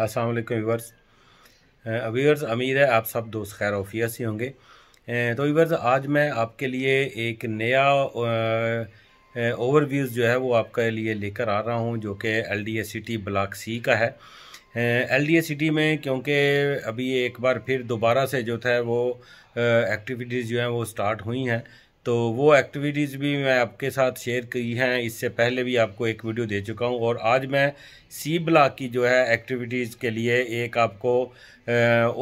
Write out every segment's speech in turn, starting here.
अस्सलाम वालेकुम viewers viewers है आप सब दोस्त खैर ऑफिया से होंगे eh, तो व्यूवर्स आज मैं आपके लिए एक नया ओवरव्यूज़ eh, eh, जो है वो आपके लिए लेकर आ रहा हूँ जो कि L D A city block C का है एल डी ए सिटी में क्योंकि अभी एक बार फिर दोबारा से जो था वो एक्टिविटीज़ जो हैं वो स्टार्ट हुई हैं तो वो एक्टिविटीज़ भी मैं आपके साथ शेयर की हैं इससे पहले भी आपको एक वीडियो दे चुका हूं और आज मैं सी ब्लॉक की जो है एक्टिविटीज़ के लिए एक आपको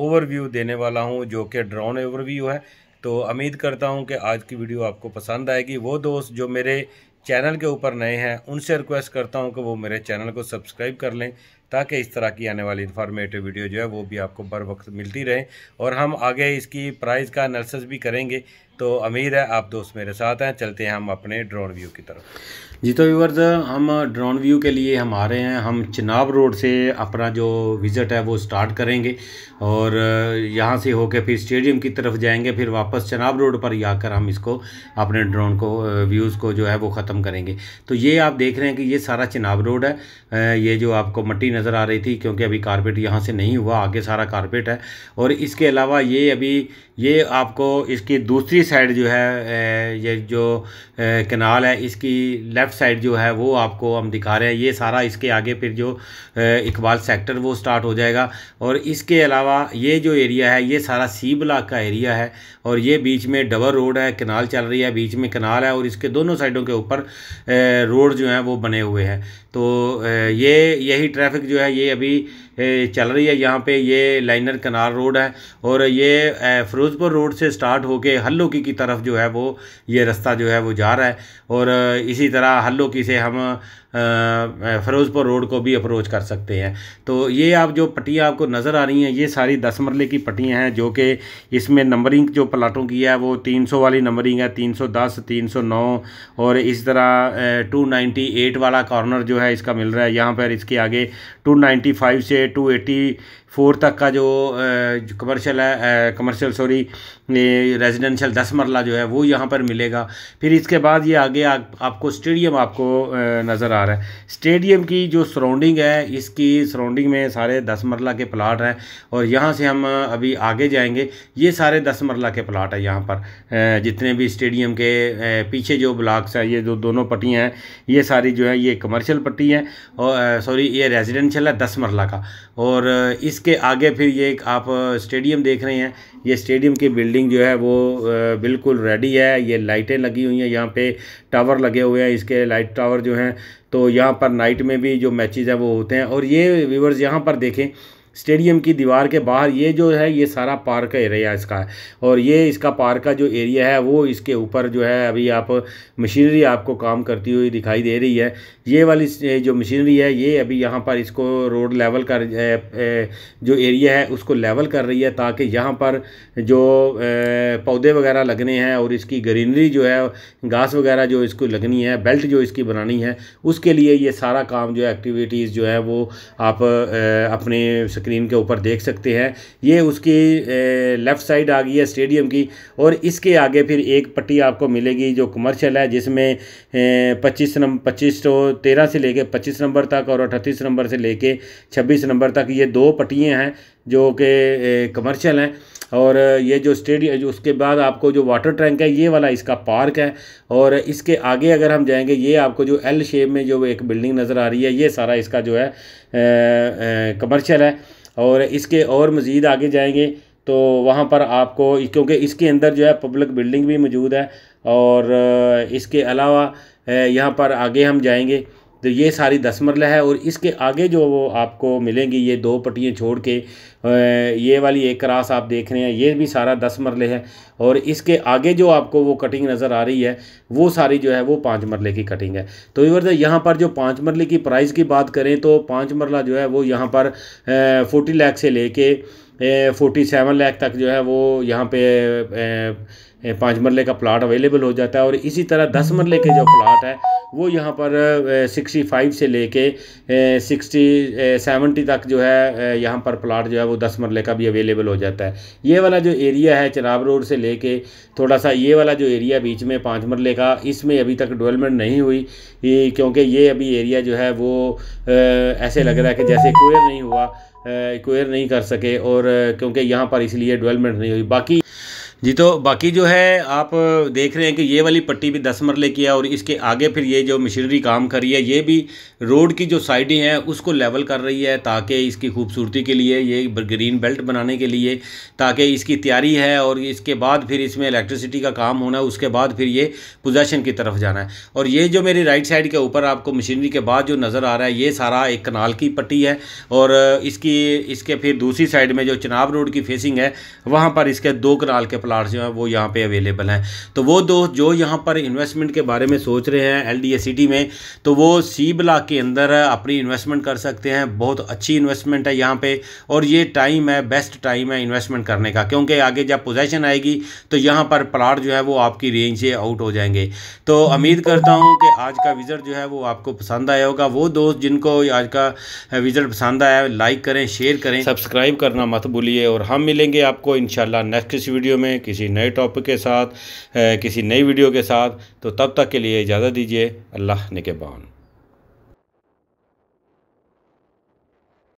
ओवरव्यू देने वाला हूं जो कि ड्रोन ओवरव्यू है तो उम्मीद करता हूं कि आज की वीडियो आपको पसंद आएगी वो दोस्त जो मेरे चैनल के ऊपर नए हैं उनसे रिक्वेस्ट करता हूँ कि वो मेरे चैनल को सब्सक्राइब कर लें ताकि इस तरह की आने वाली इन्फॉर्मेटिव वीडियो जो है वो भी आपको बर वक्त मिलती रहे और हम आगे इसकी प्राइस का एनालिसिस भी करेंगे तो अमीर है आप दोस्त मेरे साथ हैं चलते हैं हम अपने ड्रोन व्यू की तरफ जी तो व्यूवर्स हम ड्रोन व्यू के लिए हम आ रहे हैं हम चिनाब रोड से अपना जो विज़िट है वो स्टार्ट करेंगे और यहाँ से होकर फिर स्टेडियम की तरफ जाएंगे फिर वापस चिनाब रोड पर ही आकर हम इसको अपने ड्रोन को व्यूज़ को जो है वो ख़त्म करेंगे तो ये आप देख रहे हैं कि ये सारा चिनाब रोड है ये जो आपको मट्टी नज़र आ रही थी क्योंकि अभी कारपेट यहाँ से नहीं हुआ आगे सारा कारपेट है और इसके अलावा ये अभी ये आपको इसकी दूसरी साइड जो है ये जो कनाल है इसकी लेफ़्ट साइड जो है वो आपको हम दिखा रहे हैं ये सारा इसके आगे फिर जो इकबाल सेक्टर वो स्टार्ट हो जाएगा और इसके अलावा ये जो एरिया है ये सारा सी ब्लाक का एरिया है और ये बीच में डबल रोड है कनाल चल रही है बीच में कनाल है और इसके दोनों साइडों के ऊपर रोड जो हैं वो बने हुए हैं तो ये यही ट्रैफिक जो है ये अभी चल रही है यहाँ पे ये लाइनर कनार रोड है और ये फ़िरोज़पुर रोड से स्टार्ट होके हल्लोकी की तरफ जो है वो ये रास्ता जो है वो जा रहा है और इसी तरह हल्लोकी से हम फ़िरोज़पुर रोड को भी अप्रोच कर सकते हैं तो ये आप जो पट्टियाँ आपको नज़र आ रही हैं ये सारी दस मरले की पट्टियाँ हैं जो कि इसमें नंबरिंग जो प्लाटों की है वो तीन सौ वाली नंबरिंग है तीन सौ दस तीन सौ नौ और इस तरह टू नाइन्टी एट वाला कॉर्नर जो है इसका मिल रहा है यहाँ पर इसके आगे टू नाइन्टी फाइव से टू एटी फोर तक का जो कमर्शियल है कमर्शियल सॉरी रेजिडेंशियल दस मरला जो है वो यहाँ पर मिलेगा फिर इसके बाद ये आगे आ, आपको स्टेडियम आपको नज़र आ रहा है स्टेडियम की जो सराउंडिंग है इसकी सराउंडिंग में सारे दस मरला के प्लाट हैं और यहाँ से हम अभी आगे जाएंगे ये सारे दस मरला के प्लाट हैं यहाँ पर जितने भी स्टेडियम के पीछे जो ब्लॉक्स हैं ये जो दोनों पट्टियाँ हैं ये सारी जो है ये कमर्शियल पट्टी है और सॉरी ये रेजिडेंशियल है दस मरला का और इसके आगे फिर ये एक आप स्टेडियम देख रहे हैं ये स्टेडियम की बिल्डिंग जो है वो बिल्कुल रेडी है ये लाइटें लगी हुई हैं यहाँ पे टावर लगे हुए हैं इसके लाइट टावर जो हैं तो यहाँ पर नाइट में भी जो मैचेज़ है वो होते हैं और ये व्यूवर्स यहाँ पर देखें स्टेडियम की दीवार के बाहर ये जो है ये सारा पार्क एरिया इसका है और ये इसका पार्क का जो एरिया है वो इसके ऊपर जो है अभी आप मशीनरी आपको काम करती हुई दिखाई दे रही है ये वाली जो मशीनरी है ये अभी यहाँ पर इसको रोड लेवल कर जो एरिया है उसको लेवल कर रही है ताकि यहाँ पर जो पौधे वगैरह लगने हैं और इसकी ग्रीनरी जो है घास वगैरह जो इसको लगनी है बेल्ट जो इसकी बनानी है उसके लिए ये सारा काम जो एक्टिविटीज़ जो है वो आप अपने स्क्रीन के ऊपर देख सकते हैं ये उसकी लेफ़्ट साइड आ गई है स्टेडियम की और इसके आगे फिर एक पट्टी आपको मिलेगी जो कमर्शियल है जिसमें पच्चीस नंबर पच्चीस तो तेरह से लेके पच्चीस नंबर तक और अठतीस नंबर से लेके छब्बीस नंबर तक ये दो पट्टियाँ हैं जो कि कमर्शियल हैं और ये जो स्टेडियम उसके बाद आपको जो वाटर टैंक है ये वाला इसका पार्क है और इसके आगे अगर हम जाएंगे ये आपको जो एल शेप में जो एक बिल्डिंग नज़र आ रही है ये सारा इसका जो है कमर्शल है और इसके और मज़ीद आगे जाएंगे तो वहाँ पर आपको क्योंकि इसके अंदर जो है पब्लिक बिल्डिंग भी मौजूद है और इसके अलावा यहाँ पर आगे हम जाएंगे तो ये सारी दस मरला है और इसके आगे जो वो आपको मिलेंगी ये दो पट्टियाँ छोड़ के ये वाली एक क्रास आप देख रहे हैं ये भी सारा दस मरले है और इसके आगे जो आपको वो कटिंग नज़र आ रही है वो सारी जो है वो पाँच मरले की कटिंग है तो इवर यहाँ पर जो पाँच मरले की प्राइस की बात करें तो पाँच मरला जो है वो यहाँ पर फोर्टी लैख से ले कर फोर्टी सेवन लैख तक जो है वो यहाँ पे पाँच मरले का प्लाट अवेलेबल हो जाता है और इसी तरह दस मरले के जो प्लाट है वो यहाँ पर सिक्सटी फाइव से लेके सिक्सटी सेवनटी तक जो है यहाँ पर प्लाट जो है वो दस मरले का भी अवेलेबल हो जाता है ये वाला जो एरिया है चनाब रोड से लेके थोड़ा सा ये वाला जो एरिया बीच में पाँच मरले का इसमें अभी तक डेवलपमेंट नहीं हुई क्योंकि ये अभी एरिया जो है वो ऐसे लग रहा है कि जैसे क्वेयर नहीं हुआ क्वेयर नहीं कर सके और क्योंकि यहाँ पर इसलिए डेवलपमेंट नहीं हुई बाकी जी तो बाकी जो है आप देख रहे हैं कि ये वाली पट्टी भी दस मरले की है और इसके आगे फिर ये जो मशीनरी काम कर रही है ये भी रोड की जो साइडें हैं उसको लेवल कर रही है ताकि इसकी खूबसूरती के लिए ये ग्रीन बेल्ट बनाने के लिए ताकि इसकी तैयारी है और इसके बाद फिर इसमें इलेक्ट्रिसिटी का काम होना है उसके बाद फिर ये पोजेशन की तरफ जाना है और ये जो मेरी राइट साइड के ऊपर आपको मशीनरी के बाद जो नज़र आ रहा है ये सारा एक कनाल की पट्टी है और इसकी इसके फिर दूसरी साइड में जो चनाब रोड की फेसिंग है वहाँ पर इसके दो कनाल के प्लाट्स जो हैं वो यहाँ पे अवेलेबल हैं तो वो दो जो यहाँ पर इन्वेस्टमेंट के बारे में सोच रहे हैं एल में तो वो सी ब्लाक के अंदर अपनी इन्वेस्टमेंट कर सकते हैं बहुत अच्छी इन्वेस्टमेंट है यहाँ पर और ये टाइम है बेस्ट टाइम है इन्वेस्टमेंट करने का क्योंकि आगे जब पोजेशन आएगी तो यहाँ पर प्लाट जो है वो आपकी रेंज से आउट हो जाएंगे तो उम्मीद करता हूँ कि आज का विज़िट जो है वो आपको पसंद आया होगा वो दोस्त जिनको आज का विज़िट पसंद आया लाइक करें शेयर करें सब्सक्राइब करना मत भूलिए और हम मिलेंगे आपको इंशाल्लाह नेक्स्ट इस वीडियो में किसी नए टॉपिक के साथ किसी नई वीडियो के साथ तो तब तक के लिए इजाज़त दीजिए अल्लाह निगेबान